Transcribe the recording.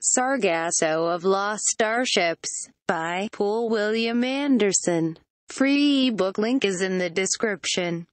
Sargasso of Lost Starships, by Paul William Anderson. Free ebook link is in the description.